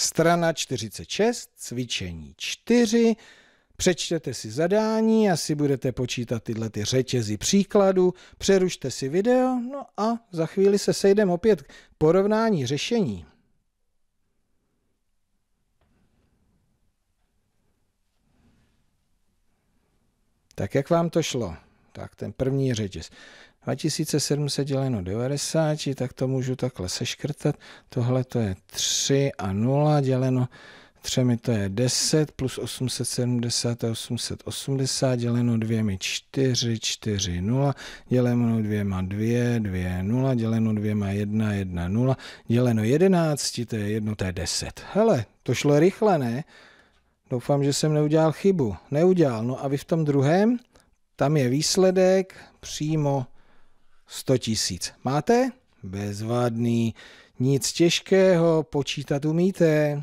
Strana 46, cvičení 4. Přečtěte si zadání, asi budete počítat tyhle ty řetězy příkladu, přerušte si video, no a za chvíli se sejdeme opět k porovnání řešení. Tak jak vám to šlo? Tak ten první řetěz. 2700 děleno 90, tak to můžu takhle seškrtat. Tohle to je 3 a 0 děleno 3 to je 10, plus 870 je 880, děleno 2 mi 4, 4, 0, děleno 2 2, 2, 0, děleno 2 1, 1, 0, děleno 11, to je 1, to je 10. Hele, to šlo rychle, ne? Doufám, že jsem neudělal chybu. Neudělal. No a vy v tom druhém, tam je výsledek přímo 100 tisíc. Máte? Bezvadný. Nic těžkého, počítat umíte.